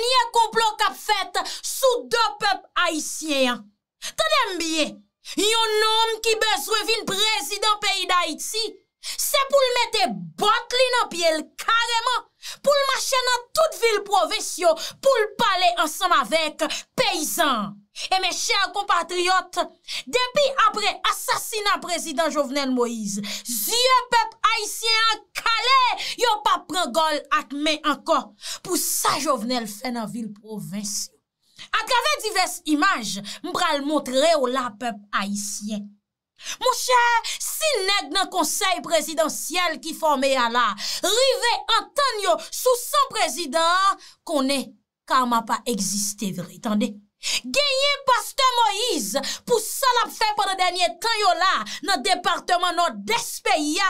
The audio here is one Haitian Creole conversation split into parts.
niye kouplo kap fet sou do pep Haitien. Tè dem biye, yon nom ki bezwe vin prezident peyi d'Haiti, se pou l mette batli nan piel kareman, pou l machen nan tout vil povesyo, pou l pale ansan avek peyizan. E men chèr kompatriot, depi apre asasina prezident jovenel Moïse, zye pep haisyen akale yo pa prangol akme ankon pou sa jovenel fè nan vil provinciyo. Ak ave divers imaj, mbral montre re o la pep haisyen. Mou chèr, si neg nan konsey prezidentiyel ki fòmè ya la, rive anton yo sou san prezident konè kama pa egziste vritande. Gyeye Pastor Moïse pou salap fe pa de denye tan yo la nan departman nou despe ya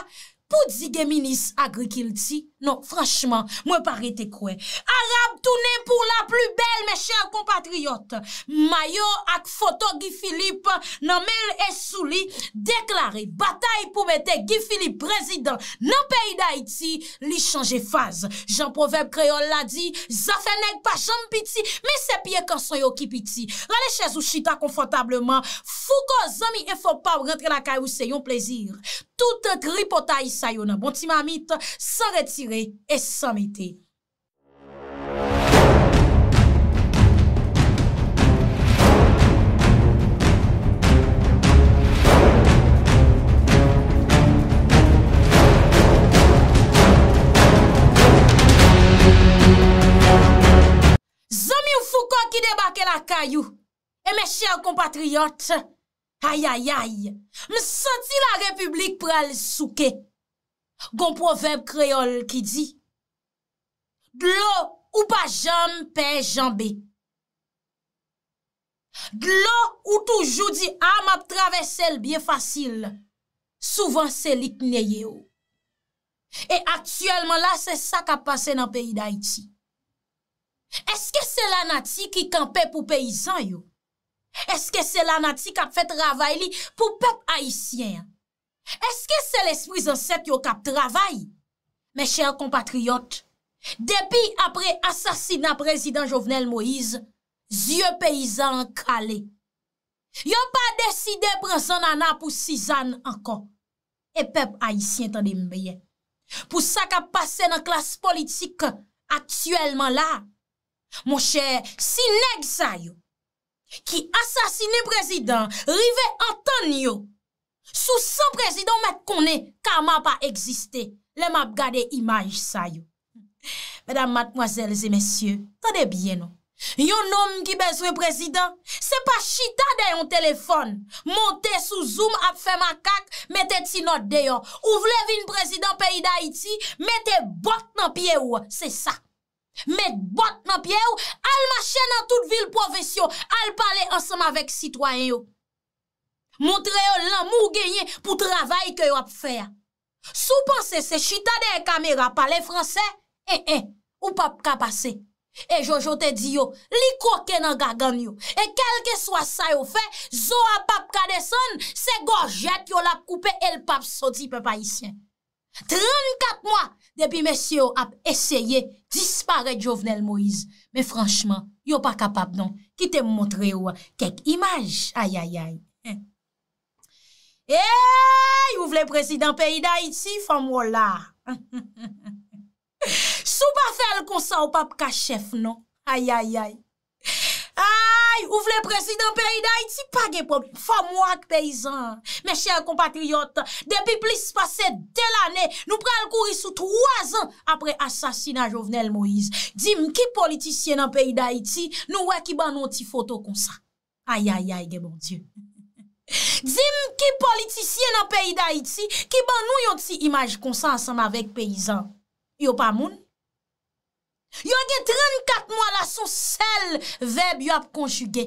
pou di gen minis agri kilti, nou franchman mwen pare te kwe, ara Tounen pou la plu bel me chèr kompatriyot. Mayo ak foto Gifilip nan mer esou li deklare batay pou bete Gifilip prezident nan peyi da iti li chanje faz. Jan proverb kreol la di, zafenek pa chanm piti, me sepye kan son yo ki piti. Lale chèz ou chita konfotableman, fou ko zami e fopaw rentre la kay ou se yon plezir. Tout gri potay sa yon bon ti mamit, san retire e san mite. la kayou e me chèl kompatriyot ayayay m senti la republik pral souke gon proverb kreol ki di dlo ou pa jom pe jombe dlo ou toujou di am ah, ap travesel byen fasil souvan selik neye yo e aktuelman la se sa ka pase nan peyi da iti Eske se la nati ki kanpe pou peyizan yo? Eske se la nati kap fet travay li pou pep haisyen? Eske se l'esprit zanset yo kap travay? Me chèr compatriot, depi apre asasina prezident Jovenel Moïse, zye peyizan kalé. Yo pa deside prezant nan apou si zan ankon. E pep haisyen tanim beye. Pou sa kap pase nan klas politik aktuellement la, Mon chè, si neg sa yo, ki asasine prezident, rive an tan yo, sou san prezident met konen, kama pa egziste, lè map gade imaj sa yo. Mèdam matmwazèl zè mèsyè, tade bie nou. Yon nom ki bezwe prezident, se pa chita deyon telefon, montè sou zoom ap fè makak, metè ti not deyon. Ou vle vin prezident peyi da iti, metè bot nan pie ou, se sak. Met bot nan pie ou, al mache nan tout vil poves yo, al pale ansam avek sitwayen yo. Montre yo lan mou genyen pou travay ke yo ap fe a. Sou panse se chita den kamera pale franse, en eh, en, eh, ou pap ka pase. E jojo te di yo, li koke nan gaganyo. E kelke swa sa yo fe, zo a pap ka deson, se gorjet yo la poupe el pap soti pe pa isyen. Trani kat mwa! Depi mese yo ap eseye dispare Jovenel Moise. Men franchman, yo pa kapab nan. Ki te mwontre yo kek imaj. Ay, ay, ay. Eyy, ou vle presidant peyi da iti, fam wola. Sou pa fel konsa ou pap ka chef nan. Ay, ay, ay. Ay, ou vle prezident peyi da iti, pa ge pou fom wak peyizan. Mè chèl kompatriyot, depi plis pase del anè, nou pral kouri sou 3 an apre asasina Jovenel Moïse. Dim ki politisyen nan peyi da iti, nou wè ki ban nou ti foto konsa. Ay, ay, ay, ge bon diyo. Dim ki politisyen nan peyi da iti, ki ban nou yon ti imaj konsa ansan avèk peyizan. Yo pa moun? Yo gen 34 mwa la sou sel veb yo ap konjuge.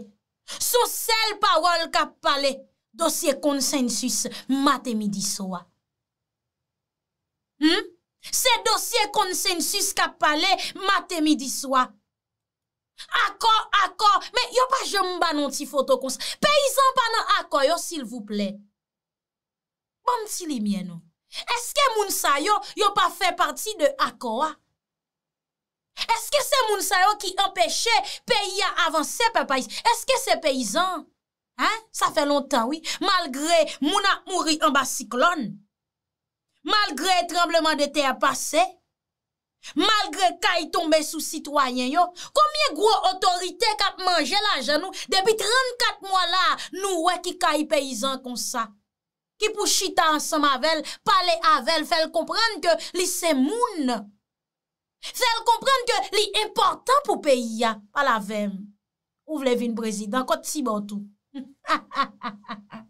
Sou sel pawol kap pale dosye konsensus matemi diswa. Hmm? Se dosye konsensus kap pale matemi diswa. Akon, akon, me yo pa jom banon ti fotokonsensus. Peizan banon akon yo, sil vouple. Bon ti li mieno. Eske moun sa yo, yo pa fe parti de akon wa? Ah? Eske se moun sa yo ki empèche peyi a avansè pa païs? Eske se peyizan? Ha? Sa fè lontan, oui. Malgré moun a mouri an basiklon. Malgré trembleman de terre passe. Malgré kay tombe sou citoyen yo. Komye gwo otorite kap manje la janou? Debi 34 mwa la, nou wè ki kay peyizan kon sa. Ki pou chita ansam avel, pale avel, fel komprende ke li se moun. Fèl komprende ke li importan pou peyi ya palavem. Ou vle vi n brezidan kote si bontou. Ha ha ha ha ha ha.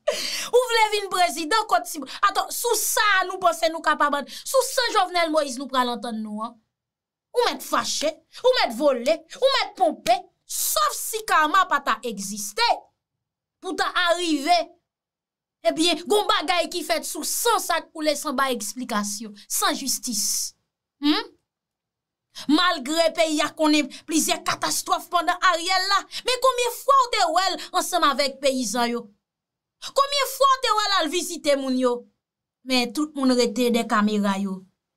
Ou vle vi n brezidan kote si bontou. Aton, sou sa nou pose nou kapabande. Sou sa jovenel Moise nou pralantan nou an. Ou met fache, ou met vole, ou met pompe. Sof si kama pata egziste. Pouta arrive. Ebyen, gom bagay ki fèt sou san sak pou lesan ba eksplikasyon. San justis. Hmm? Malgre peyi a konen blize katastrof pandan a riel la, me koumye fwa ou te wèl ansem avèk peyi zan yo? Koumye fwa ou te wèl al vizite moun yo? Me tout moun rete de kamera yo,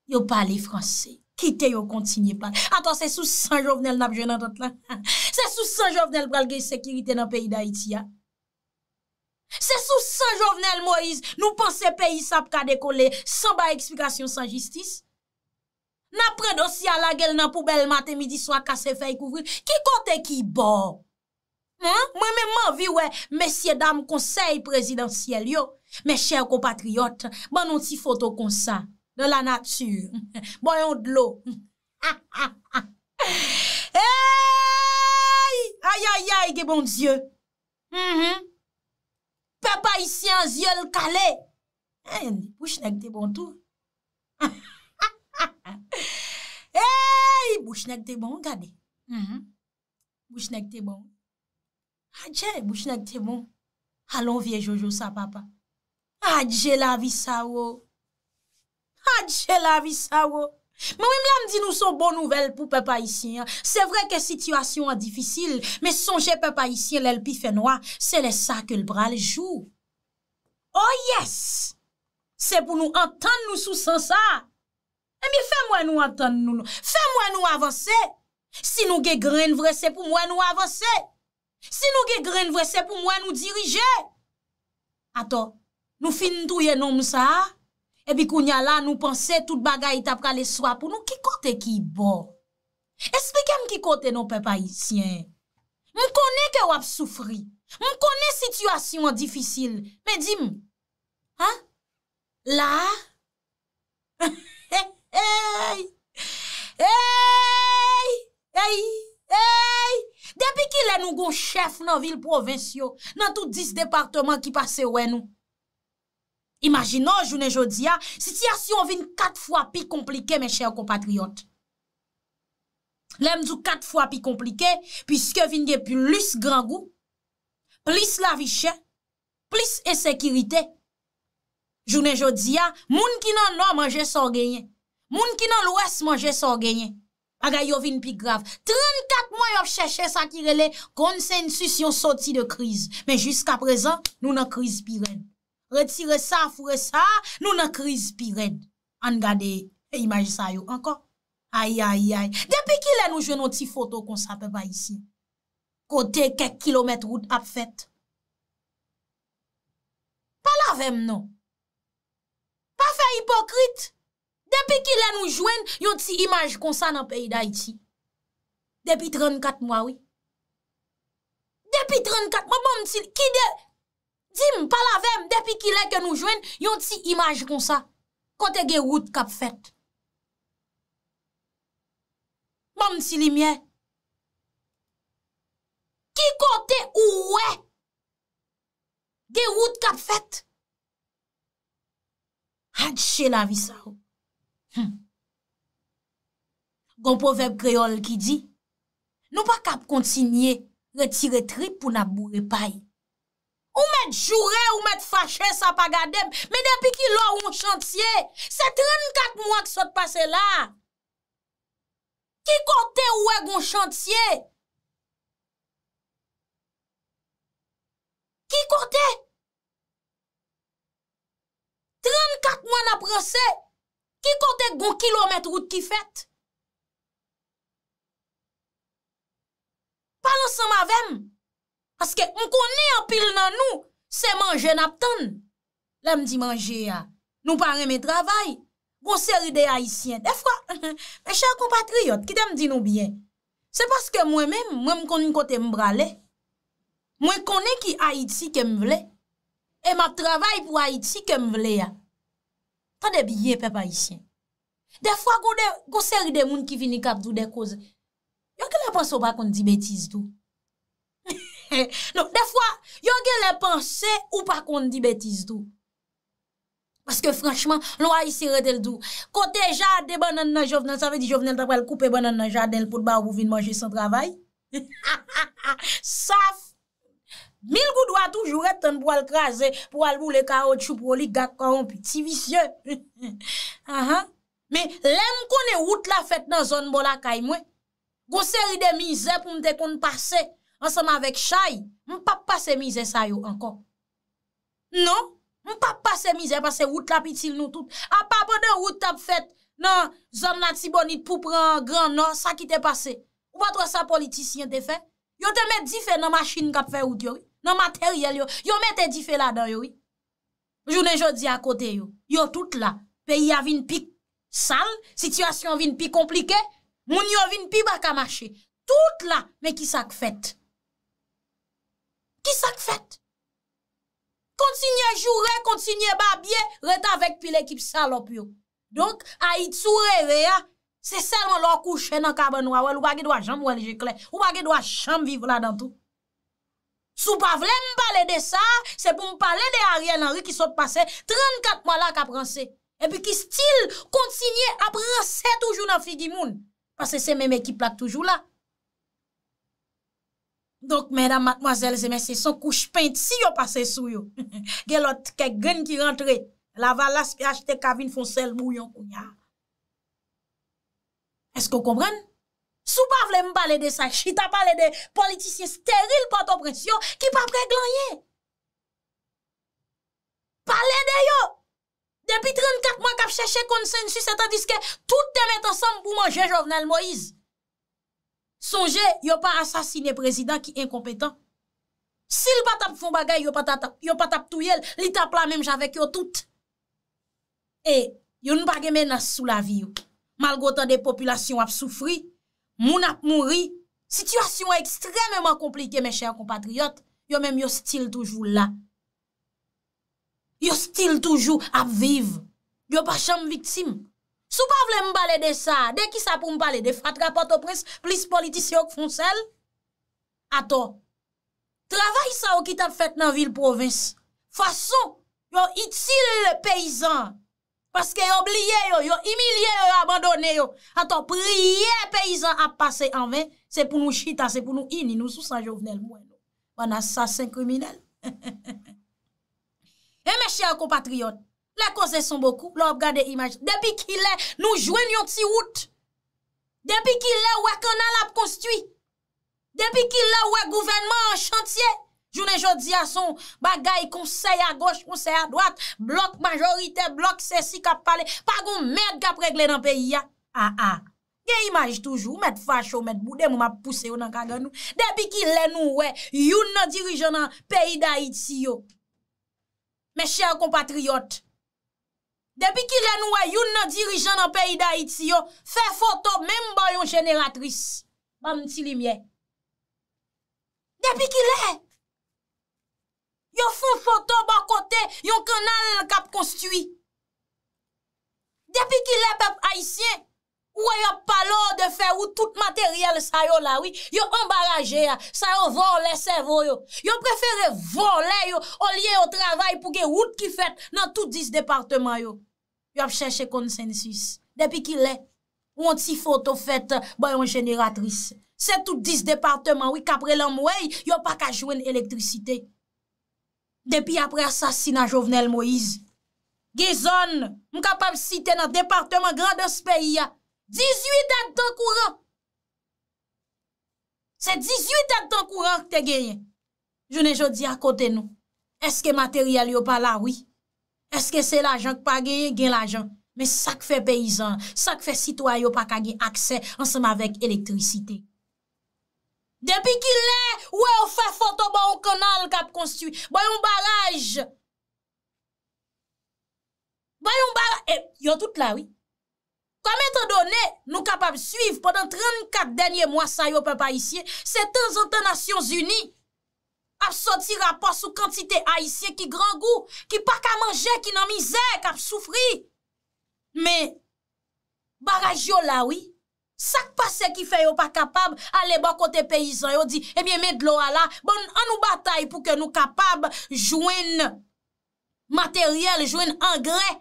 yo pale franse, kite yo kontinye pal. Aton se sou san jovnel nabjwen an tot lan? Se sou san jovnel pral gey sekirite nan peyi da iti ya? Se sou san jovnel, Moise, nou panse peyi sap ka dekole san ba eksplikasyon san jistis? Na pre dosi ala gel nan poubel maten midi swa kase fey kouvril. Ki kote ki bor? Mwen men man vi we, mesye dam konsey prezidansiyel yo. Mè chèw kompatriot, ban nonsi fotokonsan. De la natyur. Boyon dlo. Ha ha ha. Eyy! Ayayay ge bonzye. Mwen mwen. Pe pa isi an zye l kale. En, wish neg de bon tou. Ha ha. Bouchenek te bon, gade mm-hmm. Bouchenek te bon Adje, bouchenek te bon Alon vie Jojo sa papa Adje la vi sa wo Adje la vi sa wo Mouim la mdi nou son bon nouvel pou pepa isyen Se vre ke situasyon an difisil Me sonje pepa isyen lel pi fe noa Se le sa ke l bral jou Oh yes Se pou nou antan nou sou san sa E eh mi fe mwen nou atan nou nou Fe mwen nou avanse Si nou ge gren vrese pou mwen nou avanse Si nou ge gren vrese pou mwen nou dirije Ato Nou fin tou ye nom sa E bi kounya la nou pense Tout non, eh bagay tapra le swap Ou nou ki kote ki bo Espeke m ki kote nou pe pa isyen M konen ke wap soufri M konen situasyon an difisil Me dim Ha? La Chef nan vil provincio Nan tout dis departement ki pase wè nou Imaginon jounen jodia Sityasyon vin kat fwa pi komplike Mè chè w kompatriot Lèm zou kat fwa pi komplike Piske vin gen plus gran gou Plus lavi chè Plus esekirite Jounen jodia Moun ki nan nan manje son genye Moun ki nan lwes manje son genye Aga yo vin pi grav, 34 mwen yo chèche sa kirele konsensus yon soti de kriz. Men jiska prezan, nou nan kriz pi ren. Retire sa, fure sa, nou nan kriz pi ren. Angade, pe eh, imaj sa yo, anko? Ay, ay, ay, depi ki lè nou jwè nou ti foto kon sa pe va isi? Kote kek kilomet route ap fèt? Pa la vem nou? Pa fè hipokrit? Depi ki le nou jwen, yon ti imaj konsa nan peyi da iti. Depi 34 mwa we. Depi 34 mwa, mwen mwen mwen si, ki de, di m, palave m, depi ki le ke nou jwen, yon ti imaj konsa. Kote ge wout kap fet. Mwen bon, mwen si li mwen. Ki kote ou we. Ge wout kap fet. Hadje la vi sa wou. Hmm. Gon povep kreol ki di, nou pa kap kontinye, retire tri pou nabou repay. Ou met jure, ou met fache, sa pa gadeb, me depi ki lò ou yon chantye, se 34 mwa k sot pase la. Ki kote ou e yon chantye? Ki kote? Ki kote? 34 mwa na prese, Ki kote goun kilomet route ki fèt? Palan sa mavem. Aske m konen apil nan nou, se manje nap tan. La m di manje ya. Nou parem e travay. Gon seri de ah. Haitien. Defwa, me chan compatriot, ki de m di nou bien. Se paske mwen men, mwen m konen kote m brale. Mwen konen ki Haiti kem vle. E map travay pou Haiti kem vle ya. Ah. Ta de biye pe pa isyen. De fwa, goun seri de moun ki vini kapdou de koz, yon gen le panso pa kon di betis dou. Non, de fwa, yon gen le panse ou pa kon di betis non, dou. Paske franchman, lwa isy re del dou. Kote jade ban nan nan jovnan, sa ve di jovnan tapal koupe ban nan nan jade den lpout ba ou vin manje son travay. Saf, Mil gou do a toujou et ten pou al kraze, pou al bou le karot chou pou li gak koron pi ti visye. Me lem kon e wout la fet nan zon bo la kay mwen. Gou seri de mize pou mte kon parse ansanman vek chay, mpap pa se mize sayo ankon. Non, mpap pa se mize parce wout la pitil nou tout. A pape de wout la fet nan zon nati bonit pou pran gran non, sa ki te pase. Ou patwa sa politisyen te fe? Yo te met di fe nan mashine kap fe wout yori. nan materyel yo. Yo mette di fe la dan yo. Jounen jodi akote yo. Yo tout la. Pe ya vin pi sal, sityasyon vin pi komplike, moun yo vin pi baka mache. Tout la, men ki sak fet. Ki sak fet. Kontsine jou re, kontsine ba bie, re ta vek pi lekip salop yo. Donk, a it sou re re ya, se selman lo kouche nan kabe noua, ou bagi do a jamb wè li jekle, ou bagi do a jamb viv la dan tou. Sou pa vle m'pale de sa, se pou m'pale de a rien nan ri ki sot pase 34 mwa la ka pranse. E pi ki stil kontinye a pranse toujou nan figi moun. Pase se mè mè ki plak toujou la. Donk mèdam matmwazèl zè mè se son kouch pente si yo pase sou yo. Gelot ke gen ki rentre, la va las pi achete kavin fon sel mou yon kounya. Esko komren? Sou pa vle m pale de sa chita pale de politisyen steryl pote opresyon ki pa pre glanye. Pale de yo. Depi 34 man kap cheche konsensu setan diske tout te met ansam pou manje jovnel Moïse. Sonje yo pa asasine prezident ki inkompetan. Sil pa tap fon bagay yo pa tap touyel. Li tap la menm javek yo tout. E yo n bagay menas sou la vi yo. Malgo tan de populasyon ap soufri. Moun ap mouri, sityasyon ekstrememan komplike, mè chèr kompatriot, yo mèm yo stil toujou la. Yo stil toujou ap viv, yo pa chanm vitsim. Sou pa vle mbale de sa, dek ki sa pou mbale de, fatra pato pres, plis politis yo k fon sel. Ato, travay sa ou ki tap fet nan vil provins, fason yo itil peyizan. Paske obliye yo, yo imilye yo, yo abandone yo. Ato priye peyizan ap pase an ven, se pou nou chita, se pou nou ini, nou sou san jovenel mwen. Wan asasin kriminel. E me chè a kompatriyon, la kose son boku, la ob gade imaj. Depi ki le nou jwen yon ti wout, depi ki le wè konal ap konstuit, depi ki le wè gouvenman an chantye, Jounen jodi ason bagay konsey a goch, konsey a dwat, blok majorite, blok sessi kap pale, pagoun med kap regle nan peyi ya. A, ah, a. Ah. Gen imaj toujou, met fachou, met mou, demou ma pousse ou nan kaganou. Debik ilen nou we, youn nan dirijan nan peyi da iti yo. Me chèl kompatriot. Debik ilen nou we, youn nan dirijan nan peyi da iti yo, fe foto menm ba yon jeneratris. Ban mti li miye. Debik ilen. Yo foun foto ba kote yon kenal kap konstuit. Depi ki le pep haisyen, wè yon palor de fè ou tout materyel sa yon la wè, yon embaraje ya, sa yon volè sevo yo. Yo preferè volè yo olye yo travay pou gen wout ki fèt nan tout dis departement yo. Yo ap chèche konsensis. Depi ki le, wè yon ti foto fèt bayon jeneratris. Se tout dis departement wè, kapre lam wè, yo pa ka jwen elektrisitey. Depi apre asasina Jovenel Moïse, ge zon mkapab si te nan departement granden se peyi ya, 18 akten kouran. Se 18 akten kouran ki te geyen. Jounen jodi akote nou, eske materyal yo pa la wii? Eske se la jan ki pa geyen gen la jan? Me sak fe peyizan, sak fe sitwayo pa ka gey akse ansam avek elektrisite. Depi ki lè, ouè ou fè fòtò ba yon konal kap konstiwi. Bayon baraj. Bayon baraj. E, eh, yon tout la wè. Kwa mètè donè, nou kap ap suivi. Poden 34 denye mwa sa yo pe pa isye. Se tenz anten Nasyon Zuni ap soti rapò sou kantite a isye ki gran gou. Ki pa ka manje, ki nan mize kap soufri. Mè, baraj yo la wè. Sak pa se ki fe yo pa kapab, ale ba kote peyizan yo di, emye eh med lo ala, bon anou batay pou ke nou kapab jwen materyel, jwen angray.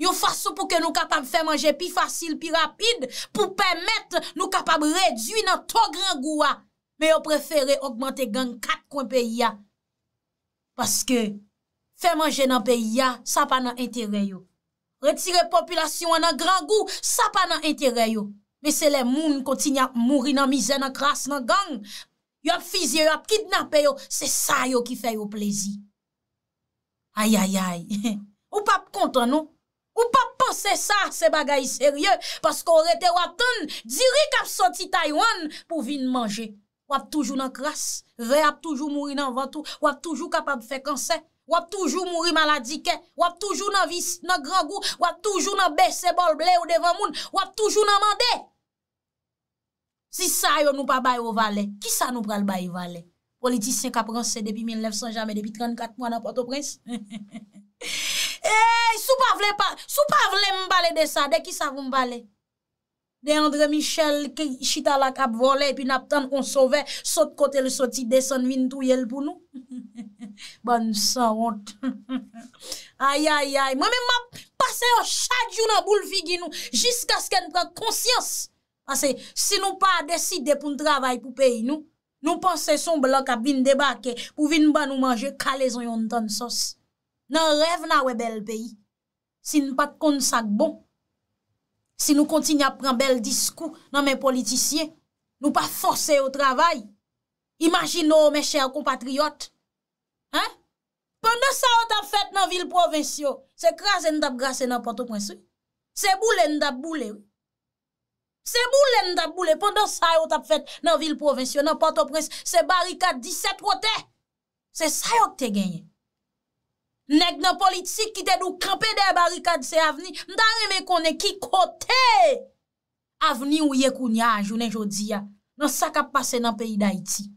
Yo fason pou ke nou kapab fe manje pi fasil, pi rapid, pou pemet nou kapab redwi nan ton gran goua. Me yo preferi augmente gang kat kon pey ya. Paske, fe manje nan pey ya, sa pa nan entere yo. Retire populasyon nan gran gou, sa pa nan entere yo. Me se le moun konti ni ap mouri nan mize nan kras nan gang, yo ap fizye, yo ap kidnape yo, se sa yo ki fe yo plezi. Ay, ay, ay, ou pap kontan nou, ou pap pose sa se bagay serye, pasko rete wap ton, diri kap soti Taywan pou vin manje. Wap toujou nan kras, re ap toujou mouri nan vantou, wap toujou kapap fe kansè. Wap toujou mouri maladi ke, wap toujou nan vis, nan grangou, wap toujou nan bese bol ble ou devan moun, wap toujou nan mande. Si sa yo nou pa bayi wavale, ki sa nou pral bayi wavale? Politi sen ka pranse depi 1900 jamè, depi 34 mwa nan Port-au-Prince. Eyy, eh, sou pa vle mbale de sa, de ki sa vle mbale? de Andre Michel ki chita la kap vole, pi nap tan kon sove, sot kote l soti deson vin tou yel pou nou. Ban sa wot. Ay, ay, ay, mame map pase yo chadjou nan bou l figi nou, jiska sken pran konsyans. Ase, si nou pa deside pou n travay pou peyi nou, nou panse son blok ap vin debake, pou vin ba nou manje kale zon yon tan sos. Nan rev nan we bel peyi, si nou pat kon sak bon, Si nou kontini ap pran bel diskou nan men politisyen, nou pa force yo travay. Imagino men chèr kompatriyot. Pendon sa yo tap fèt nan vil provensyon, se krasen tap grase nan porto prensyon. Se boule, ndap boule. Se boule, ndap boule. Pendon sa yo tap fèt nan vil provensyon, nan porto prensyon, se barikat 17 wote. Se sa yo te genye. Nèk nan politik ki te nou krepe de barika di se avni, mta reme konen ki kote avni ou ye kounya a jounen jodi ya. Nan sakap pase nan peyi da iti.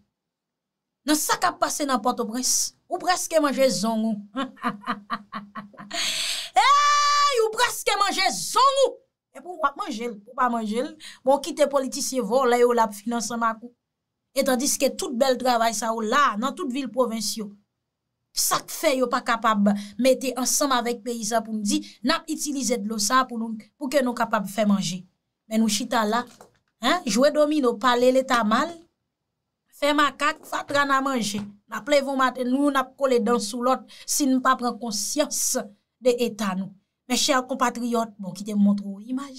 Nan sakap pase nan Port-au-Prince. Ou preske manje zon ou. Ou preske manje zon ou. E pou wap manjel, pou wap manjel. Bon ki te politisye vò, la yo lap finanseman kou. Etan diske tout bel travay sa ou la, nan tout vil provinciyo. Sak fe yo pa kapab mette ansam avek peyisa pou mdi, nap itilize dlo sa pou ke nou kapab fe manje. Men nou chita la, jwe domino, pale leta mal, fe makak, fat rana manje. Maple yon maten nou nap kole dan sou lot, si nou pa pren konsyans de etan nou. Men chèl kompatriot, bon ki te mwontrou imaj.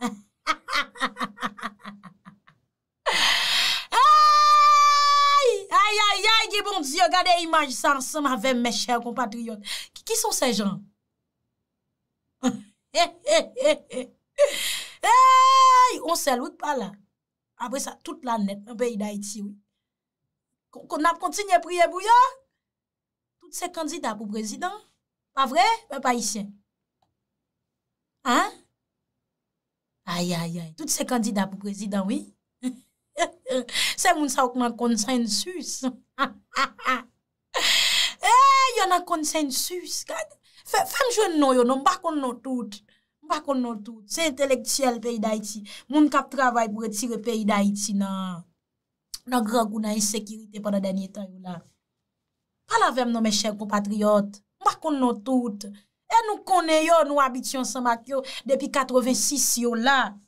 Ayayay, yi bon diyo, gade imaj sa ansan ma ve mme chè ou kompatriyon. Ki son se jan? Ayayay, on sel wik pala. Apre sa tout la net, mbe yi da iti wik. Kon ap kontinye priye bou yo? Tout se kandida pou prezident. Pa vre, mbe pa isyen. An? Ayayay, tout se kandida pou prezident wik. Se moun sa wak nan konsensus E yon nan konsensus Fak jwen nou yon, mbakon nou tout Mbakon nou tout Se intelektiyel peyi da iti Moun kap travay pou retire peyi da iti nan Nan gragu nan insekiritè Pan nan denye tan yon nan Palavem nou me chèr compatriot Mbakon nou tout E nou kone yon nou abityon San Matyo Depi 86 yon lan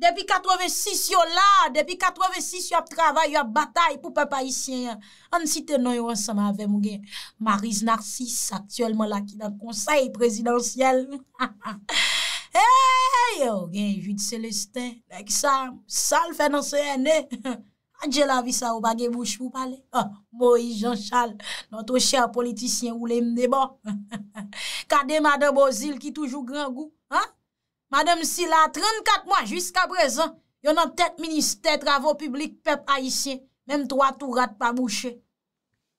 Depi 86 yo la, depi 86 yo ap travay, yo ap batay pou pepa isyen. An si te nou yo ansama ave mou gen Marise Narcisse, aktuelman la ki nan konsey presidansyel. Hey, yo gen Joude Celestin, bek sa, sal fe nan se ene. Adjela vis a ou bagye mou chpou pale. Moïse Jean Charles, noto chè a politisyen ou le mde bo. Kade madè bo zil ki toujou gran goup. Madame Silla, 34 mwa jiska prezant, yon nan tet minister travon publik pep a isye, menm 3 tou rat pa mouchè.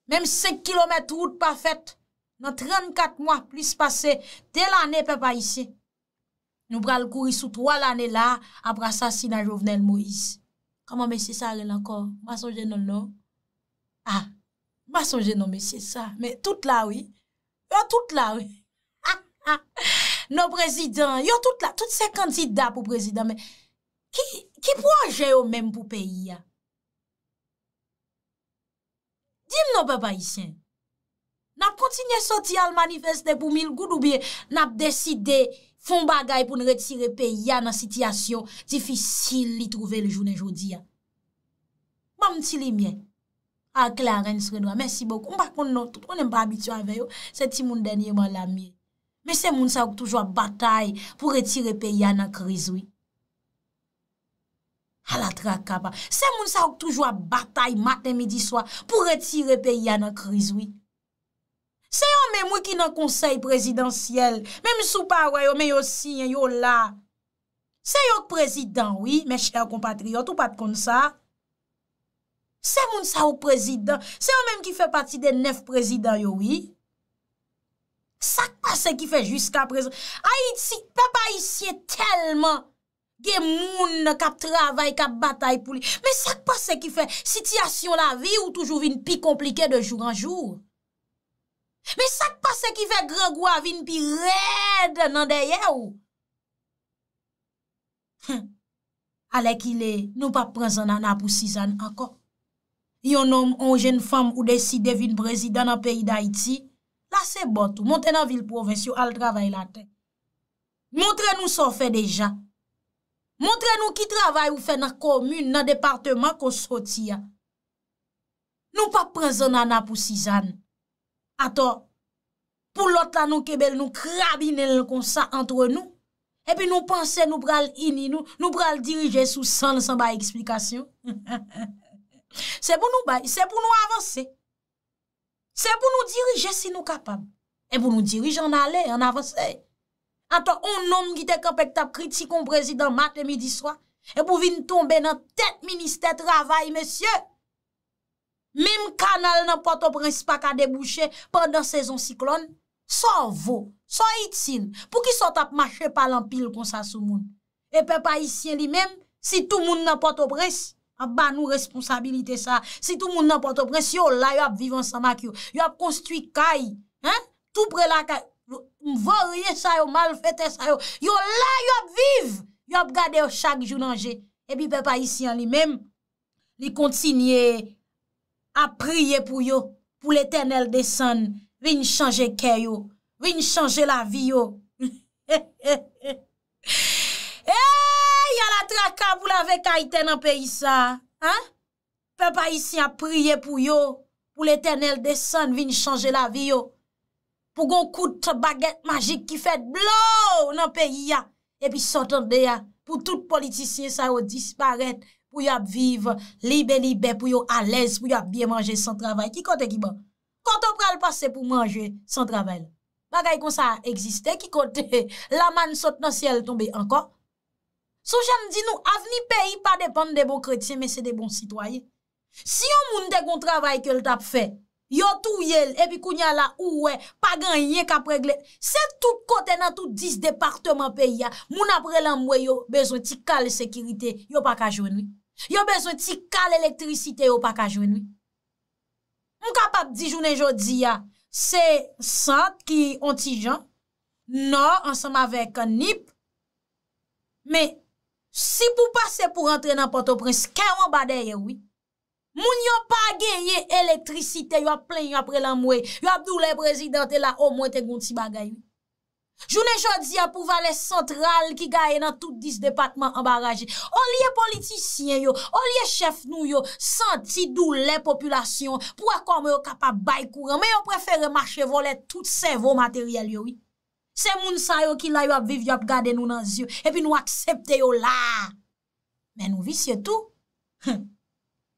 Menm 5 km route pa fèt, nan 34 mwa plis pase, de lanè pep a isye. Nou pral kouri sou 3 lanè la, abra sa si nan Jovenel Moïse. Kama mè se sa ren lankor, mwa sonje non lò? Ha, mwa sonje non mè se sa, mè tout la wè. Ha, euh, tout la wè. Ha, ha, ha. No prezident, yo tout la, tout se kandida pou prezident. Men, ki pou anje yo men pou peyi ya? Dime nou pe pa isyen. Nap kontinye soti al manifeste pou mil goudou biye. Nap deside fon bagay pou nretire peyi ya nan sityasyon. Difisil li trouve le jounen joudi ya. Mwen mti li mwen. A klaren sredwa, mersi bokou. Mwen mpa kon nou, mwen mpa abityo ave yo. Se ti moun denye mwen la miye. Mè se moun sa ouk toujwa batay pou retire pe yana kriz wè. A la tra kaba, se moun sa ouk toujwa batay maten midi swa pou retire pe yana kriz wè. Se yon mèm wè ki nan konsey prezidentiyel, mèm sou pa wè yo mè yo sin, yo la. Se yon prezident wè, mè chè a kompatri yo, tou pat kon sa. Se moun sa ouk prezident, se yon mèm ki fè pati de nef prezident yo wè. Sak pa se ki fe jiska prezant. Ha iti, pe pa isye telman gen moun kap travay, kap batay pou li. Me sak pa se ki fe sityasyon la vi ou toujou vin pi komplike de joun an joun. Me sak pa se ki fe gren gwa vin pi red nan deye ou. Alek ile nou pa prezant nan apou si zan anko. Yon om ou jen fam ou desi devin prezant nan peyi da iti, Bon la se botou, montè nan vil provensyon, al travay la te. Montre nou son fè deja. Montre nou ki travay ou fè nan komune, nan departement kon sotia. Nou pa prezè nan apou si zan. Atò, pou lot la nou kebel nou krabine lè kon sa antre nou, epi nou panse nou pral ini nou, nou pral dirije sou san lè san ba eksplikasyon. Se pou nou bay, se pou nou avanse. Se pou nou dirije si nou kapam, e pou nou dirije an ale, an avanseye. Anto, on nom gite kap ek tap kritikon prezidant mat de midi swa, e pou vin tombe nan tet minis, tet ravay, mesye. Mem kanal nan poto prensi pa ka debouche pandan sezon siklon, so vo, so itin, pou ki sot ap mache palan pil konsa sou moun. E pe pa isyen li men, si tou moun nan poto prensi. ap ban nou responsabilite sa, si tou moun nan pato pres, yo la yo ap vivan san mak yo, yo ap konstuit kay, tout pre la kay, mvorye sa yo, mal fete sa yo, yo la yo ap viv, yo ap gade yo chak jou nanje, e pi pe pa isi an li men, li kontinye, ap priye pou yo, pou l'Eternel desan, vin chanje ke yo, vin chanje la vi yo, he he he he, Traka pou lave kaiten nan peyi sa. Ha? Pe pa yisi a priye pou yo. Pou l'Eternel Descens vin chanje la vi yo. Pou gon koute baget magik ki fet blou nan peyi ya. E pi sotan de ya. Pou tout politisye sa yo disparet. Pou yo ap viv. Libe libe pou yo alez. Pou yo ap biye manje san travay. Ki kote ki ba? Kote pral pase pou manje san travay. Bagay kon sa a egziste. Ki kote? La man sot nan siel tombe anko. Sou chan di nou, avni peyi pa depan de bon kretien, men se de bon sitwayen. Si yon moun de kon travay ke l tap fe, yo tou yel, epi kounya la, ou we, pa gen yen kap regle, se tout kote nan tout dis departement peyi ya, moun apre lan mwe yo, bezon ti kal sekirite, yo pa ka jwen we. Wi. Yo bezon ti kal elektrisite, yo pa ka jwen we. Wi. Moun kapap di jounen jodi ya, se sant ki ontijan, no, ansanm avek an nip, men, Si pou pase pou rentre nan Port-au-Prince, kèwan badeye wè. Moun yo pageye elektrisite yo ap plen yo apre lan mwen. Yo ap dou le prezident e la o mwen te goun ti bagay. Jounen jodi ap pou valè central ki gaye nan tout dis depatman ambaraje. On liye politisyen yo, on liye chef nou yo, senti dou le populasyon pou akome yo kapabay kouren. Men yo prefere marche volè tout sevo materyel yo wè. Se moun sa yo ki la yo ap viv yo ap gade nou nan zyo, epi nou aksepte yo la. Men nou visye tou.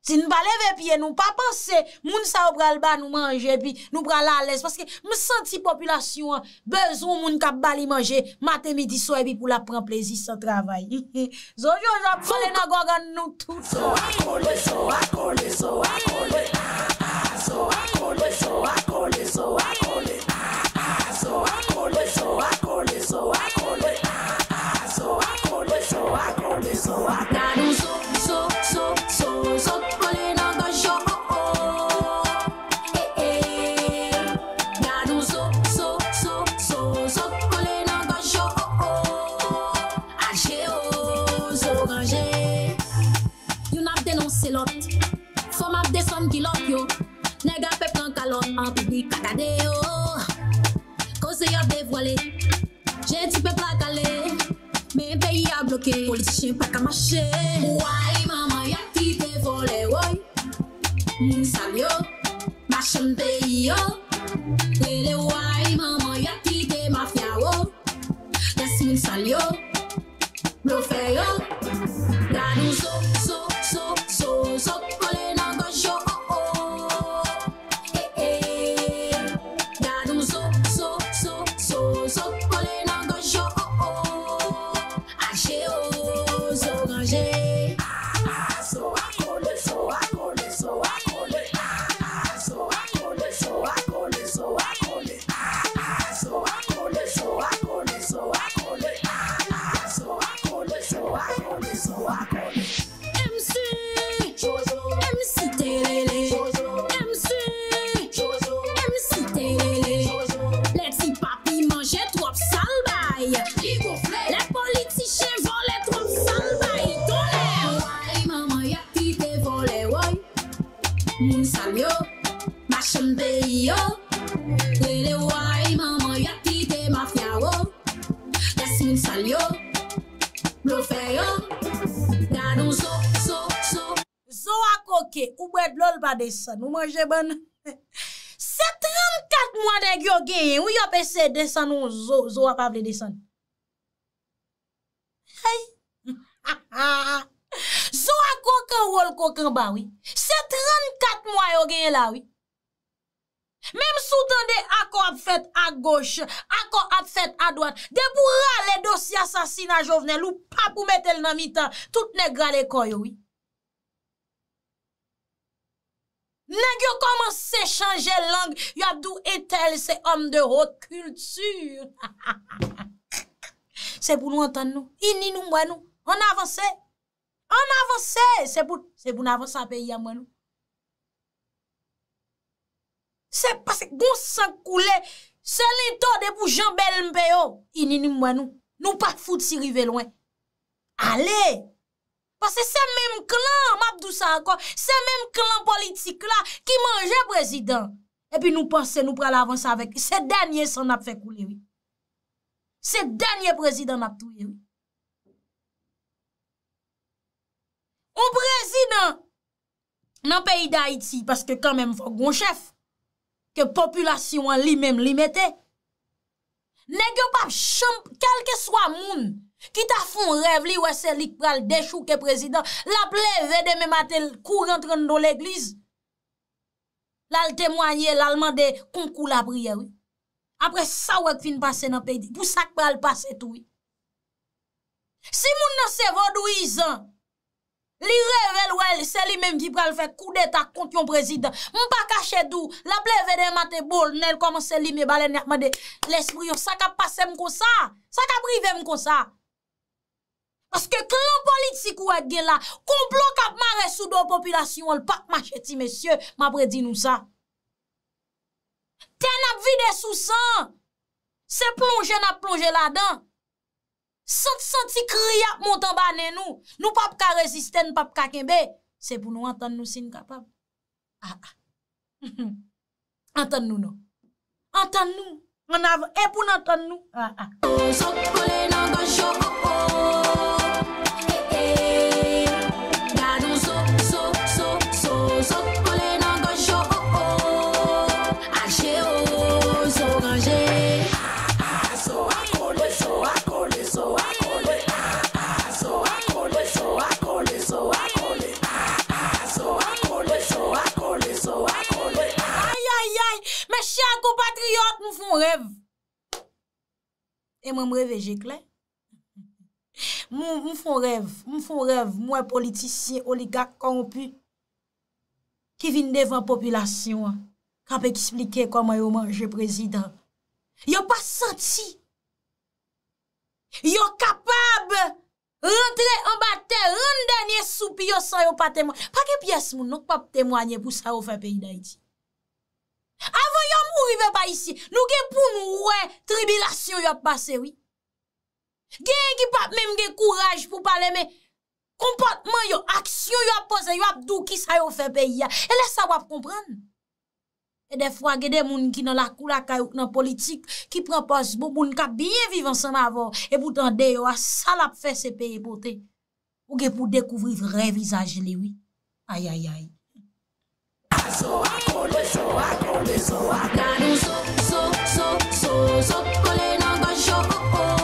Si nou pale vepye, nou pa panse, moun sa yo pral ba nou manje, epi nou pral la ales, paske mou senti popilasyon, bezoun moun kap bali manje, maten midi so epi pou la pran plezi sa travay. Zo yo jop, folen a gogan nou touta. So akole, so akole, so akole, so akole, so akole, so akole, so I call it, so I call it, ah, ah, so I call it, so I call it, so I call it. Wale, je ti pe pra kale Mente ya bloke Polite chen pa kamache Wali mama ya kite vole Woi, moun sal yo Mache mte yo Se 34 mwa dek yo genye, ou yo pe se desen nou zo a pavle desen? Zo a kokan wol kokan ba, se 34 mwa yo genye la. Mem soutan de akon ap fèt a goch, akon ap fèt a doat, deboura le dosi asasina jovnel ou papou metel nan mitan, tout negra le koyo. Nè gyo komanse chanje lang, yabdou etel se om de hot kultur. Se pou nou anton nou, ininou mwenou, an avanse, an avanse, se pou nou avanse apè yamwenou. Se pase goun san koule, se lito de pou jan bel mpeyo, ininou mwenou, nou pa foud si rive lwen. Ale! Pase se menm klan mabdousa akwa, se menm klan politik la ki manje prezident. Epi nou panse nou pral avansa avek, se danyen san ap fe kou liwi. Se danyen prezident ap tou liwi. O prezident nan peyi da Haiti, paske kan menm vagon chef, ke populasyon li menm li mette, nek yo pap chan, kelke swa moun, Ki ta fon rev li wè se lik pral dechou ke prezident, la ple vè de mè matel kou rentren do l'eglize, lal temoye lal mande konkou la priye wè. Apre sa wè kfin pase nan peydi, pou sa kpral pase tou wè. Si moun nan se vodou izan, li revel wè, se li mèm ki pral fè kou de ta kontyon prezident, mou pa kache tou, la ple vè de mè matel bol, nel koman se li mè balen nèkman de l'esprion, sa ka pase mè kon sa, sa ka prive mè kon sa. Aske klan politik wak gen la, kon plon kap ma resou do popilasyon, wal pak ma cheti mesye, ma predi nou sa. Ten ap vide sou san, se plonje nap plonje la dan. Sant senti kri ap montan banen nou, nou pap ka resisten, pap ka kembe, se pou nou anton nou sin kapab. Ha ah, ah. ha. Anton nou nou. Anton nou. An av, epoun anton nou. Ha ah, ha. mè mreveje klen. Mwen fon rev, mwen e politisye, oligak, kanwopi, ki vin devan populasyon, kanpe ki explike kwa mwen yo manje prezident. Yo pa santi, yo kapab, rentre an batè, an denye sou, pi yo san yo pa temwanyen. Pa ke piyes moun, mwen nan pa temwanyen pou sa yo fè peyi da iti. Avè yon mou rive pa isi, nou gen pou mou wè tribilasyon yon pase wè. Gen ki pap mèm gen kouraj pou pale mè, kompotman yon, aksyon yon pose, yon apdou ki sa yon fè peyi ya. E lè sa wap komprende. E defwa gen den moun ki nan lakou lakay ou nan politik, ki propose boboun ka biye vivan san avò, e boutan de yon asal ap fè se peyi pote. Ou gen pou dekouvri vre vizaj li wè. Ayayay. Dá um so, so, so, so, so, colhe não baixou.